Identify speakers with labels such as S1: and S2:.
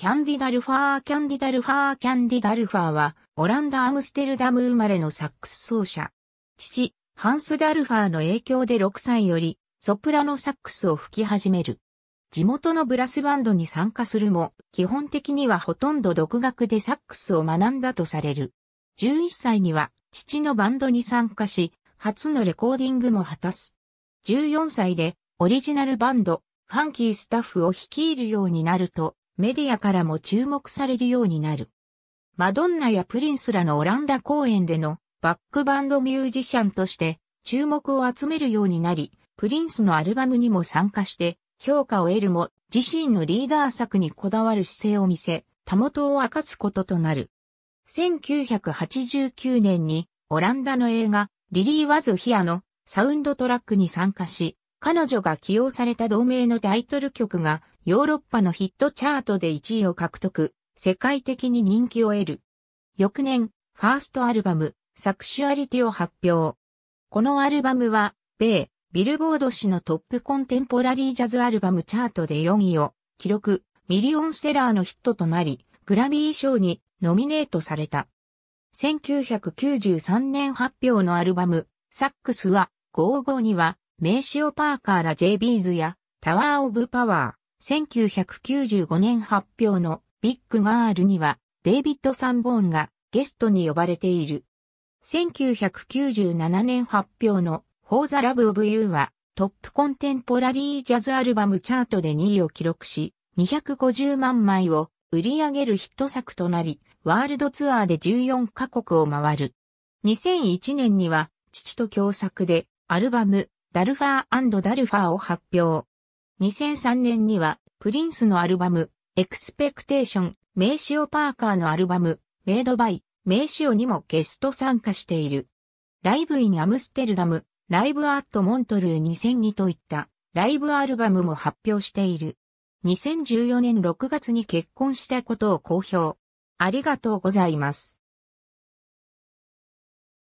S1: キャンディダルファー、キャンディダルファー、キャンディダルファーは、オランダ・アムステルダム生まれのサックス奏者。父、ハンス・ダルファーの影響で6歳より、ソプラノサックスを吹き始める。地元のブラスバンドに参加するも、基本的にはほとんど独学でサックスを学んだとされる。11歳には、父のバンドに参加し、初のレコーディングも果たす。14歳で、オリジナルバンド、ファンキースタッフを率いるようになると、メディアからも注目されるようになる。マドンナやプリンスらのオランダ公演でのバックバンドミュージシャンとして注目を集めるようになり、プリンスのアルバムにも参加して評価を得るも自身のリーダー作にこだわる姿勢を見せ、たもとを明かすこととなる。1989年にオランダの映画リリー・ワズ・ヒアのサウンドトラックに参加し、彼女が起用された同名のタイトル曲がヨーロッパのヒットチャートで1位を獲得、世界的に人気を得る。翌年、ファーストアルバム、サクシュアリティを発表。このアルバムは、米、ビルボード誌のトップコンテンポラリージャズアルバムチャートで4位を記録、ミリオンセラーのヒットとなり、グラミー賞にノミネートされた。1993年発表のアルバム、サックスは、55には、名刺をパーカーら J ビーズやタワーオブパワー、1995年発表のビッグガールにはデイビッド・サンボーンがゲストに呼ばれている。1997年発表の For the Love of You はトップコンテンポラリージャズアルバムチャートで2位を記録し、250万枚を売り上げるヒット作となり、ワールドツアーで14カ国を回る。2001年には父と共作でアルバムダルファーダルファーを発表。2003年には、プリンスのアルバム、エクスペクテーション、名詞をパーカーのアルバム、メイドバイ、名詞をにもゲスト参加している。ライブインアムステルダム、ライブアットモントルー2002といったライブアルバムも発表している。2014年6月に結婚したことを公表。ありがとうございます。